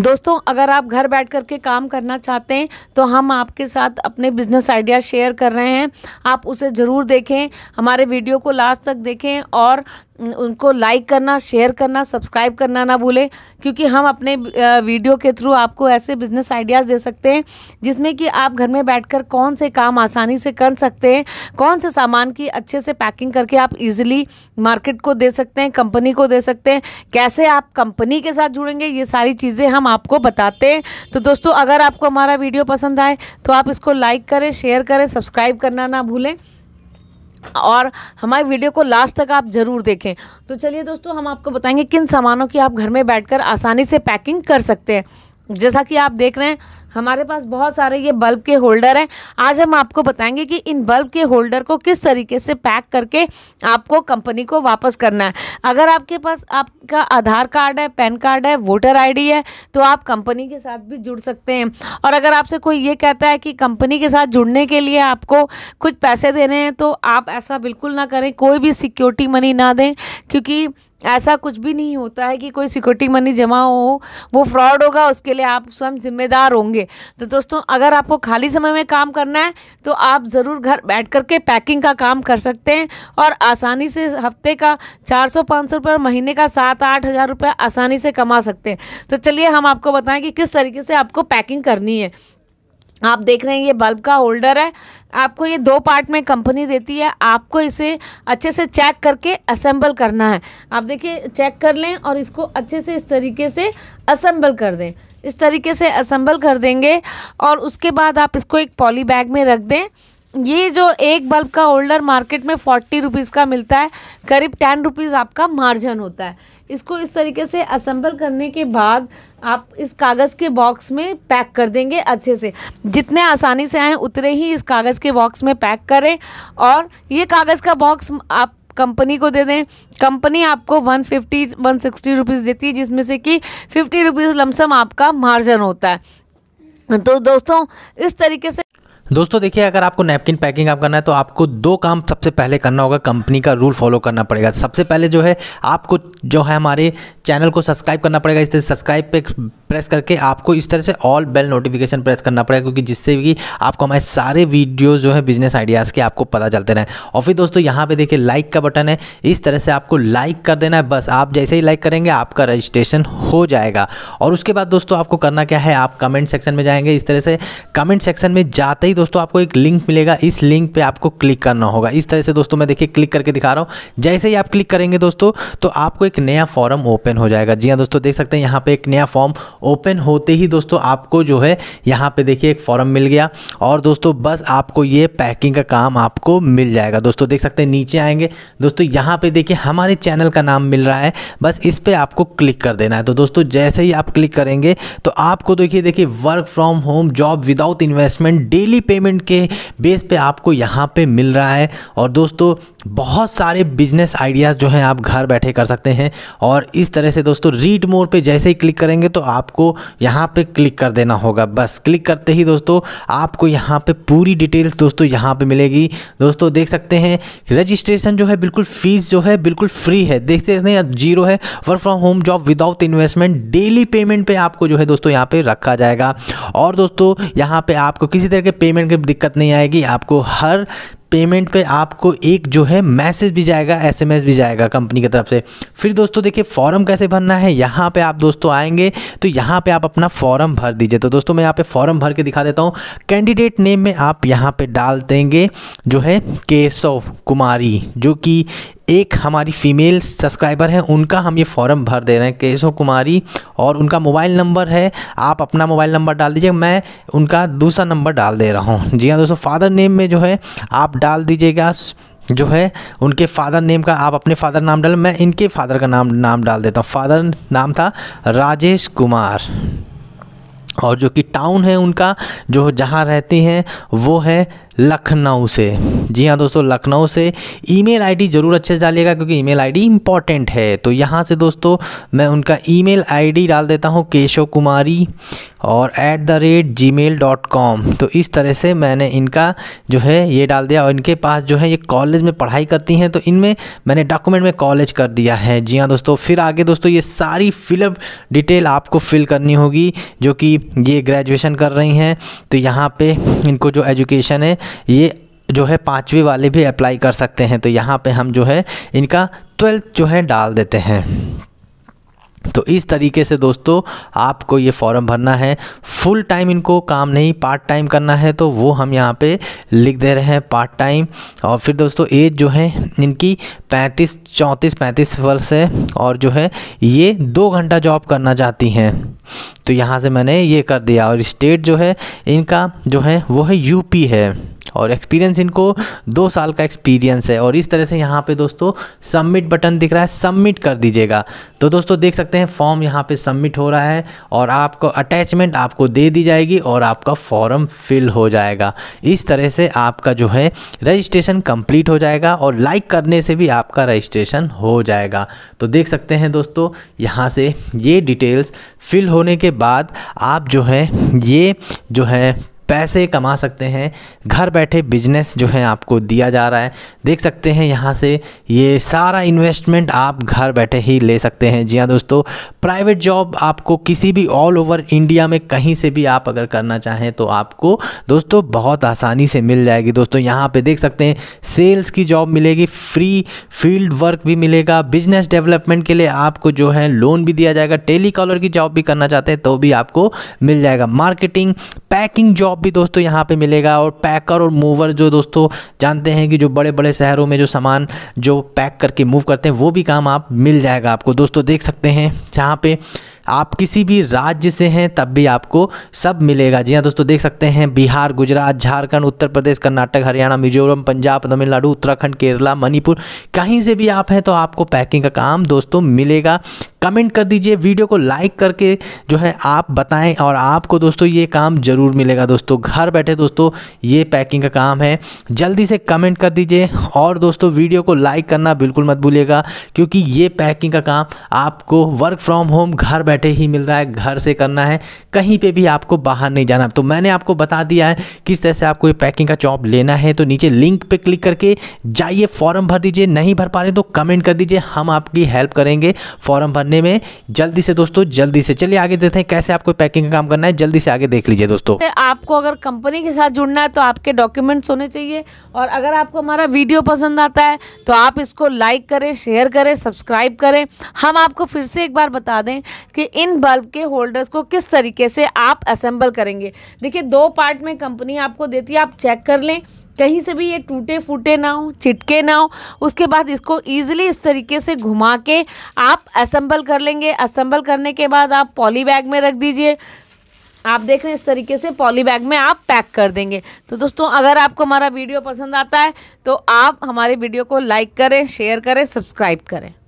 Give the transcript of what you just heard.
दोस्तों अगर आप घर बैठ कर के काम करना चाहते हैं तो हम आपके साथ अपने बिजनेस आइडिया शेयर कर रहे हैं आप उसे ज़रूर देखें हमारे वीडियो को लास्ट तक देखें और उनको लाइक करना शेयर करना सब्सक्राइब करना ना भूलें क्योंकि हम अपने वीडियो के थ्रू आपको ऐसे बिजनेस आइडियाज़ दे सकते हैं जिसमें कि आप घर में बैठकर कौन से काम आसानी से कर सकते हैं कौन से सामान की अच्छे से पैकिंग करके आप इजीली मार्केट को दे सकते हैं कंपनी को दे सकते हैं कैसे आप कंपनी के साथ जुड़ेंगे ये सारी चीज़ें हम हम आपको बताते हैं तो दोस्तों अगर आपको हमारा वीडियो पसंद आए तो आप इसको लाइक करें शेयर करें सब्सक्राइब करना ना भूलें और हमारी वीडियो को लास्ट तक आप ज़रूर देखें तो चलिए दोस्तों हम आपको बताएंगे किन सामानों की आप घर में बैठकर आसानी से पैकिंग कर सकते हैं जैसा कि आप देख रहे हैं हमारे पास बहुत सारे ये बल्ब के होल्डर हैं आज हम आपको बताएंगे कि इन बल्ब के होल्डर को किस तरीके से पैक करके आपको कंपनी को वापस करना है अगर आपके पास आपका आधार कार्ड है पैन कार्ड है वोटर आईडी है तो आप कंपनी के साथ भी जुड़ सकते हैं और अगर आपसे कोई ये कहता है कि कंपनी के साथ जुड़ने के लिए आपको कुछ पैसे देने हैं तो आप ऐसा बिल्कुल ना करें कोई भी सिक्योरिटी मनी ना दें क्योंकि ऐसा कुछ भी नहीं होता है कि कोई सिक्योरिटी मनी जमा हो वो फ्रॉड होगा उसके लिए आप स्वयं जिम्मेदार होंगे तो दोस्तों अगर आपको खाली समय में काम करना है तो आप ज़रूर घर बैठ कर के पैकिंग का काम कर सकते हैं और आसानी से हफ्ते का चार सौ पाँच सौ रुपये महीने का सात आठ हज़ार रुपये आसानी से कमा सकते हैं तो चलिए हम आपको बताएं कि किस तरीके से आपको पैकिंग करनी है आप देख रहे हैं ये बल्ब का होल्डर है आपको ये दो पार्ट में कंपनी देती है आपको इसे अच्छे से चेक करके असेंबल करना है आप देखिए चेक कर लें और इसको अच्छे से इस तरीके से असेंबल कर दें इस तरीके से असम्बल कर देंगे और उसके बाद आप इसको एक पॉली बैग में रख दें ये जो एक बल्ब का होल्डर मार्केट में फोर्टी रुपीज़ का मिलता है करीब टेन रुपीज़ आपका मार्जिन होता है इसको इस तरीके से असम्बल करने के बाद आप इस कागज़ के बॉक्स में पैक कर देंगे अच्छे से जितने आसानी से आए उतने ही इस कागज़ के बॉक्स में पैक करें और ये कागज़ का बॉक्स आप कंपनी को दे दें कंपनी आपको one fifty one sixty rupees देती है जिसमें से कि फिफ्टी रुपीज़ लमसम आपका मार्जिन होता है तो दोस्तों इस तरीके से दोस्तों देखिए अगर आपको नैपकिन पैकिंग आप करना है तो आपको दो काम सबसे पहले करना होगा कंपनी का रूल फॉलो करना पड़ेगा सबसे पहले जो है आपको जो है हमारे चैनल को सब्सक्राइब करना पड़ेगा इस तरह सब्सक्राइब पे प्रेस करके आपको इस तरह से ऑल बेल नोटिफिकेशन प्रेस करना पड़ेगा क्योंकि जिससे कि आपको हमारे सारे वीडियो जो है बिजनेस आइडियाज़ के आपको पता चलते रहें और फिर दोस्तों यहाँ पर देखिए लाइक का बटन है इस तरह से आपको लाइक कर देना है बस आप जैसे ही लाइक करेंगे आपका रजिस्ट्रेशन हो जाएगा और उसके बाद दोस्तों आपको करना क्या है आप कमेंट सेक्शन में जाएंगे इस तरह से कमेंट सेक्शन में जाते ही ही दोस्तों आपको एक लिंक मिलेगा इस लिंक पे आपको क्लिक करना होगा इस तरह से दोस्तों मैं देखिए क्लिक करके दिखा रहा हूँ जैसे ही आप क्लिक करेंगे दोस्तों तो आपको एक नया फॉर्म ओपन हो जाएगा जी हाँ दोस्तों देख सकते हैं यहाँ पे एक नया फॉर्म ओपन होते ही दोस्तों आपको जो है यहाँ पे देखिए एक फॉर्म मिल गया और दोस्तों बस आपको ये पैकिंग का काम आपको मिल जाएगा दोस्तों देख सकते हैं नीचे आएंगे दोस्तों यहाँ पर देखिए हमारे चैनल का नाम मिल रहा है बस इस पर आपको क्लिक कर देना है तो दोस्तों जैसे ही आप क्लिक करेंगे तो आपको देखिए देखिए work from home job without investment daily payment के बेस पे आपको यहाँ पे मिल रहा है और दोस्तों बहुत सारे बिजनेस आइडियाज़ जो हैं आप घर बैठे कर सकते हैं और इस तरह से दोस्तों रीड मोर पे जैसे ही क्लिक करेंगे तो आपको यहाँ पे क्लिक कर देना होगा बस क्लिक करते ही दोस्तों आपको यहाँ पे पूरी डिटेल्स दोस्तों यहाँ पे मिलेगी दोस्तों देख सकते हैं रजिस्ट्रेशन जो है बिल्कुल फ़ीस जो है बिल्कुल फ्री है देख सकते हैं जीरो है work from home job without investment daily payment पर आपको जो है दोस्तों यहाँ पर रखा जाएगा और दोस्तों यहाँ पर आपको किसी तरह के पेमेंट की दिक्कत नहीं आएगी आपको हर पेमेंट पे आपको एक जो है मैसेज भी जाएगा एसएमएस भी जाएगा कंपनी की तरफ से फिर दोस्तों देखिए फॉर्म कैसे भरना है यहाँ पे आप दोस्तों आएंगे तो यहाँ पे आप अपना फॉर्म भर दीजिए तो दोस्तों मैं यहाँ पे फॉर्म भर के दिखा देता हूँ कैंडिडेट नेम में आप यहाँ पे डाल देंगे जो है केशव कुमारी जो कि एक हमारी फ़ीमेल सब्सक्राइबर हैं उनका हम ये फॉर्म भर दे रहे हैं केशव कुमारी और उनका मोबाइल नंबर है आप अपना मोबाइल नंबर डाल दीजिए मैं उनका दूसरा नंबर डाल दे रहा हूँ जी हाँ दोस्तों फादर नेम में जो है आप डाल दीजिएगा जो है उनके फादर नेम का आप अपने फादर नाम डाल मैं इनके फादर का नाम नाम डाल देता हूँ फादर नाम था राजेश कुमार और जो कि टाउन है उनका जो जहाँ रहती हैं वो है लखनऊ से जी हाँ दोस्तों लखनऊ से ईमेल आईडी ज़रूर अच्छे से डालिएगा क्योंकि ईमेल आईडी इम्पॉर्टेंट है तो यहाँ से दोस्तों मैं उनका ईमेल आईडी डाल देता हूँ केशव कुमारी और at the rate Gmail dot com तो इस तरह से मैंने इनका जो है ये डाल दिया और इनके पास जो है ये कॉलेज में पढ़ाई करती हैं तो इनमें मैंने डॉक्यूमेंट में कॉलेज कर दिया है जी हाँ दोस्तों फिर आगे दोस्तों ये सारी फिलअप डिटेल आपको फिल करनी होगी जो कि ये ग्रेजुएशन कर रही हैं तो यहाँ पे इनको जो एजुकेशन है ये जो है पाँचवीं वाले भी अप्लाई कर सकते हैं तो यहाँ पे हम जो है इनका ट्वेल्थ जो है डाल देते हैं तो इस तरीके से दोस्तों आपको ये फॉर्म भरना है फुल टाइम इनको काम नहीं पार्ट टाइम करना है तो वो हम यहाँ पे लिख दे रहे हैं पार्ट टाइम और फिर दोस्तों एज जो है इनकी 35 34 35 वर्ष है और जो है ये दो घंटा जॉब करना चाहती हैं तो यहाँ से मैंने ये कर दिया और स्टेट जो है इनका जो है वो है यूपी है और एक्सपीरियंस इनको दो साल का एक्सपीरियंस है और इस तरह से यहाँ पे दोस्तों सबमिट बटन दिख रहा है सबमिट कर दीजिएगा तो दोस्तों देख सकते हैं फॉर्म यहाँ पे सबमिट हो रहा है और आपको अटैचमेंट आपको दे दी जाएगी और आपका फॉर्म फिल हो जाएगा इस तरह से आपका जो है रजिस्ट्रेशन कम्प्लीट हो जाएगा और लाइक करने से भी आपका रजिस्ट्रेशन हो जाएगा तो देख सकते हैं दोस्तों यहाँ से ये डिटेल्स फिल होने के बाद आप जो है ये जो है पैसे कमा सकते हैं घर बैठे बिजनेस जो है आपको दिया जा रहा है देख सकते हैं यहाँ से ये सारा इन्वेस्टमेंट आप घर बैठे ही ले सकते हैं जी हाँ दोस्तों प्राइवेट जॉब आपको किसी भी ऑल ओवर इंडिया में कहीं से भी आप अगर करना चाहें तो आपको दोस्तों बहुत आसानी से मिल जाएगी दोस्तों यहाँ पर देख सकते हैं सेल्स की जॉब मिलेगी फ्री फील्ड वर्क भी मिलेगा बिजनेस डेवलपमेंट के लिए आपको जो है लोन भी दिया जाएगा टेली की जॉब भी करना चाहते हैं तो भी आपको मिल जाएगा मार्केटिंग पैकिंग जॉब लैपटॉप भी दोस्तों यहाँ पे मिलेगा और पैकर और मूवर जो दोस्तों जानते हैं कि जो बड़े बड़े शहरों में जो सामान जो पैक करके मूव करते हैं वो भी काम आप मिल जाएगा आपको दोस्तों देख सकते हैं यहाँ पे आप किसी भी राज्य से हैं तब भी आपको सब मिलेगा जी हाँ दोस्तों देख सकते हैं बिहार गुजरात झारखंड उत्तर प्रदेश कर्नाटक हरियाणा मिजोरम पंजाब तमिलनाडु उत्तराखंड केरला मणिपुर कहीं से भी आप हैं तो आपको पैकिंग का काम दोस्तों मिलेगा कमेंट कर दीजिए वीडियो को लाइक करके जो है आप बताएं और आपको दोस्तों ये काम ज़रूर मिलेगा दोस्तों घर बैठे दोस्तों ये पैकिंग का काम है जल्दी से कमेंट कर दीजिए और दोस्तों वीडियो को लाइक करना बिल्कुल मत भूलिएगा क्योंकि ये पैकिंग का काम आपको वर्क फ्रॉम होम घर बैठे ही मिल रहा है घर से करना है कहीं पर भी आपको बाहर नहीं जाना तो मैंने आपको बता दिया है किस तरह से आपको ये पैकिंग का चॉप लेना है तो नीचे लिंक पर क्लिक करके जाइए फॉर्म भर दीजिए नहीं भर पा रहे तो कमेंट कर दीजिए हम आपकी हेल्प करेंगे फॉर्म भरने करने में जल्दी से दोस्तों जल्दी से चलिए आगे देते हैं कैसे आपको पैकिंग का काम करना है जल्दी से आगे देख लीजिए दोस्तों आपको अगर कंपनी के साथ जुड़ना है तो आपके डॉक्यूमेंट्स होने चाहिए और अगर आपको हमारा वीडियो पसंद आता है तो आप इसको लाइक करें शेयर करें सब्सक्राइब करें हम आपको फिर से एक बार बता दें कि इन बल्ब के होल्डर्स को किस तरीके से आप असेंबल करेंगे देखिए दो पार्ट में कंपनी आपको देती है आप चेक कर लें कहीं से भी ये टूटे फूटे ना हो चिटके ना हो उसके बाद इसको ईजिली इस तरीके से घुमा के आप असम्बल कर लेंगे असम्बल करने के बाद आप पॉली बैग में रख दीजिए आप देख रहे हैं इस तरीके से पॉली बैग में आप पैक कर देंगे तो दोस्तों अगर आपको हमारा वीडियो पसंद आता है तो आप हमारे वीडियो को लाइक करें शेयर करें सब्सक्राइब करें